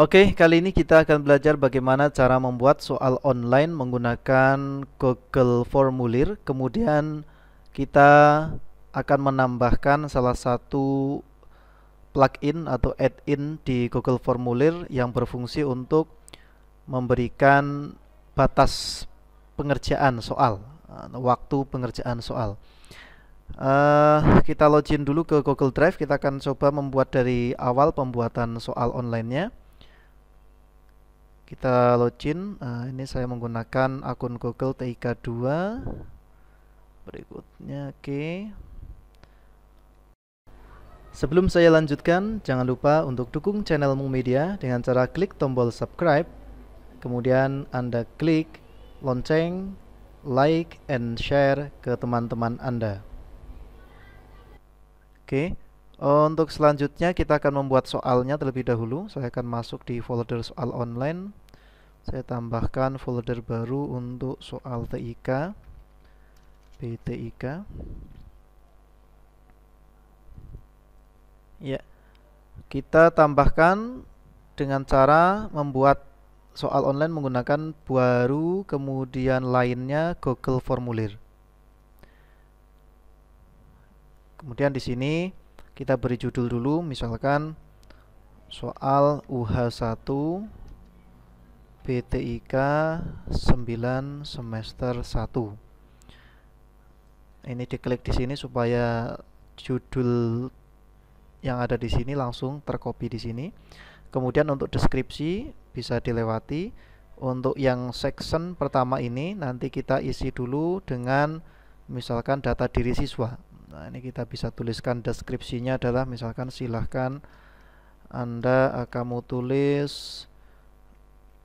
Oke, okay, kali ini kita akan belajar bagaimana cara membuat soal online menggunakan Google Formulir. Kemudian kita akan menambahkan salah satu plugin atau add-in di Google Formulir yang berfungsi untuk memberikan batas pengerjaan soal, eh, waktu pengerjaan soal. Uh, kita login dulu ke Google Drive. Kita akan coba membuat dari awal pembuatan soal online-nya kita login nah, ini saya menggunakan akun Google TIK2 berikutnya oke okay. sebelum saya lanjutkan jangan lupa untuk dukung channel Mung Media dengan cara klik tombol subscribe kemudian Anda klik lonceng like and share ke teman-teman Anda oke okay. Eh, untuk selanjutnya kita akan membuat soalnya terlebih dahulu. Saya akan masuk di folder soal online saya tambahkan folder baru untuk soal TIK BTIK ya kita tambahkan dengan cara membuat soal online menggunakan baru kemudian lainnya Google formulir kemudian di sini kita beri judul dulu misalkan soal UH1 BTIK 9 semester 1 ini diklik di sini supaya judul yang ada di sini langsung tercopy di sini kemudian untuk deskripsi bisa dilewati untuk yang section pertama ini nanti kita isi dulu dengan misalkan data diri siswa nah ini kita bisa tuliskan deskripsinya adalah misalkan silahkan anda ah, kamu tulis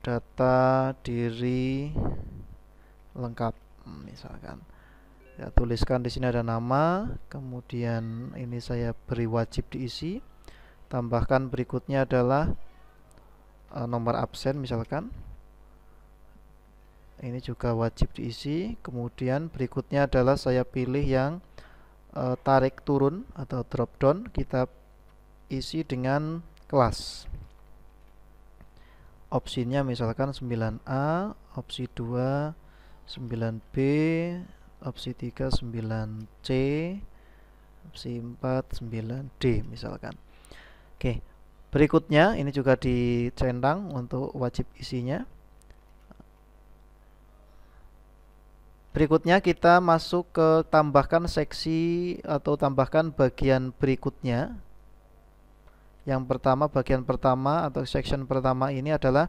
data diri lengkap misalkan ya tuliskan di sini ada nama kemudian ini saya beri wajib diisi tambahkan berikutnya adalah e, nomor absen misalkan ini juga wajib diisi kemudian berikutnya adalah saya pilih yang e, tarik turun atau drop down kita isi dengan kelas opsinya misalkan 9A, opsi 2 9B, opsi 3 9C, opsi 4 9D misalkan. Oke, berikutnya ini juga dicentang untuk wajib isinya. Berikutnya kita masuk ke tambahkan seksi atau tambahkan bagian berikutnya yang pertama, bagian pertama atau section pertama ini adalah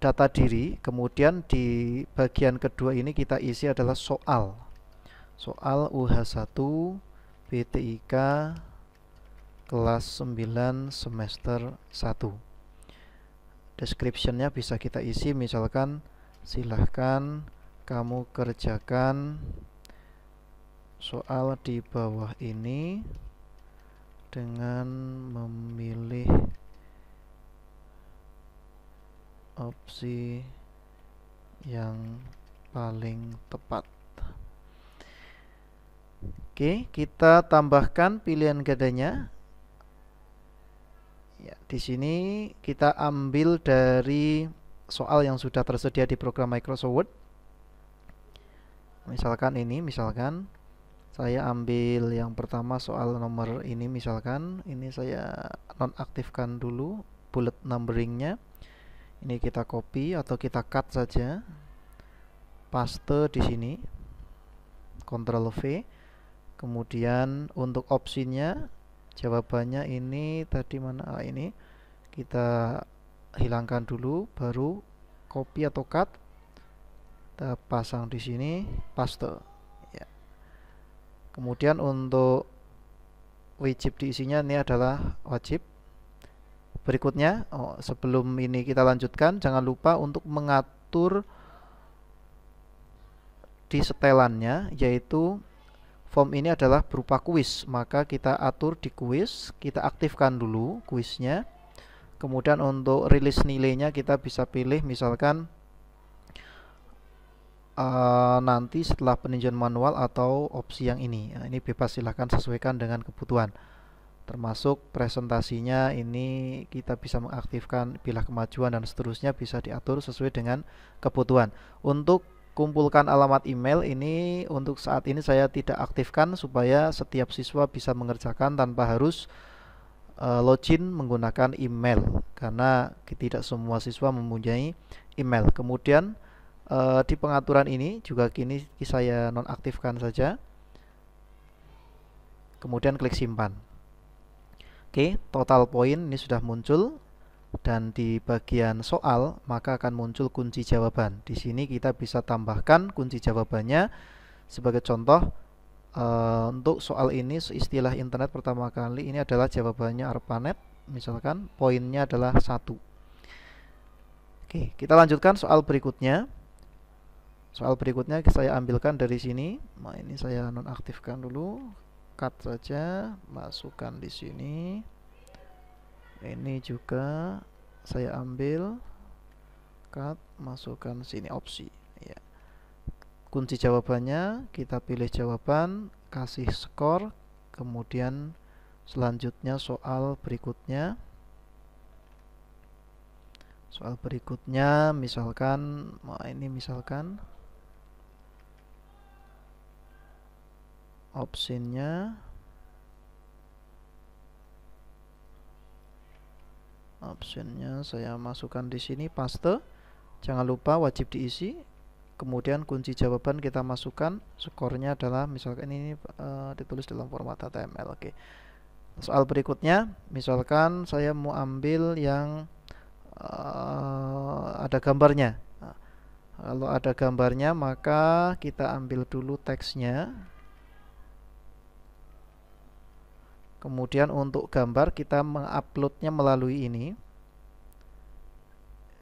data diri, kemudian di bagian kedua ini kita isi adalah soal. Soal UH1 PTIK kelas 9 semester 1. Descriptionnya bisa kita isi misalkan silahkan kamu kerjakan soal di bawah ini dengan memilih opsi yang paling tepat. Oke, kita tambahkan pilihan gadanya. Ya, di sini kita ambil dari soal yang sudah tersedia di program Microsoft Word. Misalkan ini, misalkan saya ambil yang pertama soal nomor ini misalkan ini saya nonaktifkan dulu bullet numberingnya ini kita copy atau kita cut saja paste di sini Ctrl V kemudian untuk opsinya jawabannya ini tadi mana ah, ini kita hilangkan dulu baru copy atau cut kita pasang di sini paste kemudian untuk wajib diisinya ini adalah wajib berikutnya oh, sebelum ini kita lanjutkan jangan lupa untuk mengatur di setelannya yaitu form ini adalah berupa kuis maka kita atur di kuis kita aktifkan dulu kuisnya kemudian untuk rilis nilainya kita bisa pilih misalkan Eh, nanti setelah peninjauan manual atau opsi yang ini. Nah, ini bebas silahkan sesuaikan dengan kebutuhan. Termasuk presentasinya ini kita bisa mengaktifkan bilah kemajuan dan seterusnya bisa diatur sesuai dengan kebutuhan. Untuk kumpulkan alamat email ini untuk saat ini saya tidak aktifkan supaya setiap siswa bisa mengerjakan tanpa harus uh, login menggunakan email karena tidak semua siswa mempunyai email. Kemudian e, di pengaturan ini juga kini saya nonaktifkan saja kemudian klik simpan oke total poin ini sudah muncul dan di bagian soal maka akan muncul kunci jawaban di sini kita bisa tambahkan kunci jawabannya sebagai contoh Uh, untuk soal ini istilah internet pertama kali ini adalah jawabannya ARPANET misalkan poinnya adalah satu Oke kita lanjutkan soal berikutnya soal berikutnya saya ambilkan dari sini nah ini saya nonaktifkan dulu cut saja masukkan di sini ini juga saya ambil cut masukkan sini opsi ya kunci jawabannya kita pilih jawaban kasih skor kemudian selanjutnya soal berikutnya soal berikutnya misalkan ini misalkan opsinya, optionnya saya masukkan di sini paste jangan lupa wajib diisi kemudian kunci jawaban kita masukkan skornya adalah misalkan ini uh, ditulis dalam format HTML oke okay. soal berikutnya misalkan saya mau ambil yang uh, ada gambarnya nah, kalau ada gambarnya maka kita ambil dulu teksnya kemudian untuk gambar kita menguploadnya melalui ini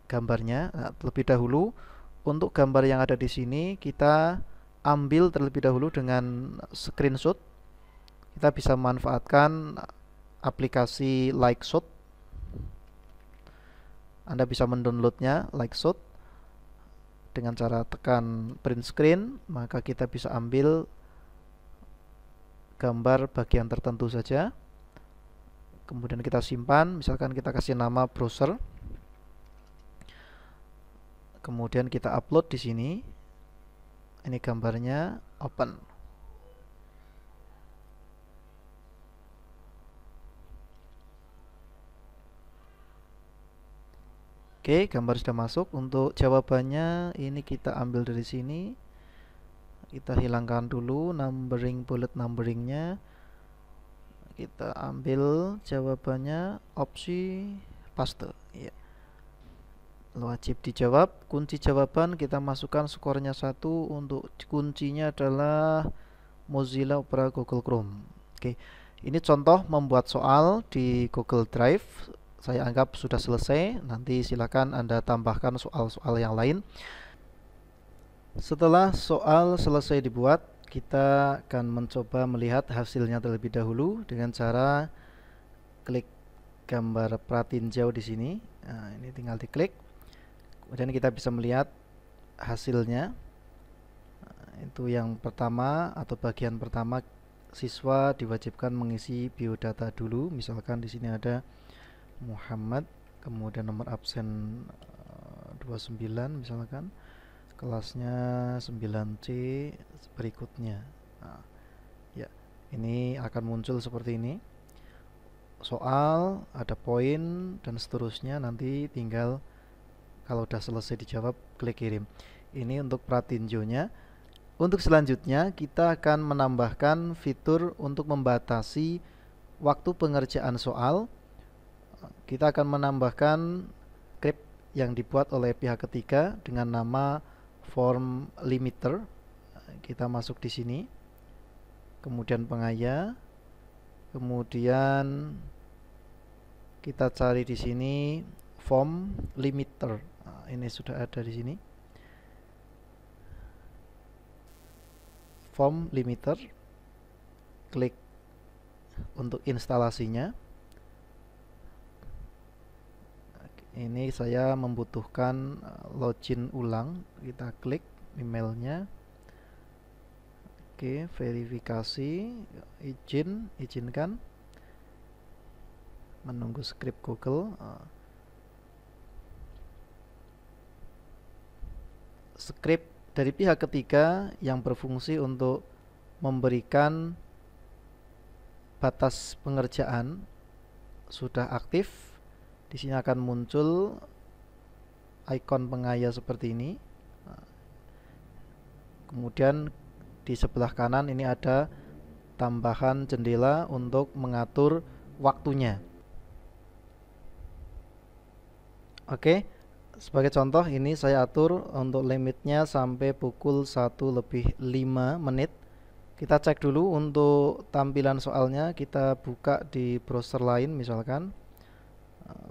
gambarnya nah, terlebih dahulu untuk gambar yang ada di sini kita ambil terlebih dahulu dengan screenshot kita bisa memanfaatkan aplikasi Lightshot Anda bisa mendownloadnya Lightshot dengan cara tekan print screen maka kita bisa ambil gambar bagian tertentu saja kemudian kita simpan misalkan kita kasih nama browser kemudian kita upload di sini ini gambarnya open Oke, gambar sudah masuk. Untuk jawabannya ini kita ambil dari sini kita hilangkan dulu numbering bullet numberingnya kita ambil jawabannya opsi paste ya wajib dijawab kunci jawaban kita masukkan skornya satu untuk kuncinya adalah Mozilla Opera Google Chrome oke ini contoh membuat soal di Google Drive saya anggap sudah selesai nanti silakan anda tambahkan soal-soal yang lain setelah soal selesai dibuat, kita akan mencoba melihat hasilnya terlebih dahulu dengan cara klik gambar pratinjau di sini. Nah, ini tinggal diklik. Kemudian kita bisa melihat hasilnya. Nah, itu yang pertama atau bagian pertama siswa diwajibkan mengisi biodata dulu. Misalkan di sini ada Muhammad, kemudian nomor absen 29 eh, misalkan kelasnya 9C berikutnya nah, ya ini akan muncul seperti ini soal ada poin dan seterusnya nanti tinggal kalau sudah selesai dijawab klik kirim ini untuk pratinjonya untuk selanjutnya kita akan menambahkan fitur untuk membatasi waktu pengerjaan soal kita akan menambahkan script yang dibuat oleh pihak ketiga dengan nama form limiter kita masuk di sini kemudian pengaya kemudian kita cari di sini form limiter nah, ini sudah ada di sini form limiter klik untuk instalasinya ini saya membutuhkan eh, login ulang kita klik emailnya oke verifikasi izin izinkan menunggu script Google eh. script dari pihak ketiga yang berfungsi untuk memberikan batas pengerjaan sudah aktif di sini akan muncul icon pengaya seperti ini kemudian di sebelah kanan ini ada tambahan jendela untuk mengatur waktunya oke sebagai contoh ini saya atur untuk limitnya sampai pukul 1 lebih 5 menit kita cek dulu untuk tampilan soalnya kita buka di browser lain misalkan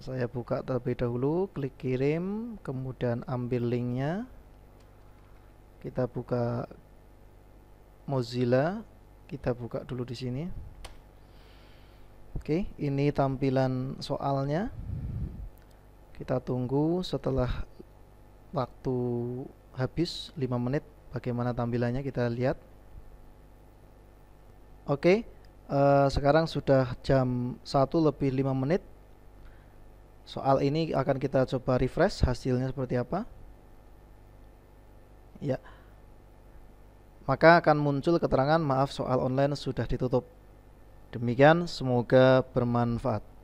saya buka terlebih dahulu klik kirim kemudian ambil linknya kita buka Mozilla kita buka dulu di sini Oke ini tampilan soalnya kita tunggu setelah waktu habis 5 menit bagaimana tampilannya kita lihat Oke, uh, sekarang sudah jam 1 lebih 5 menit. Soal ini akan kita coba refresh hasilnya seperti apa. Ya. Maka akan muncul keterangan maaf soal online sudah ditutup. Demikian semoga bermanfaat.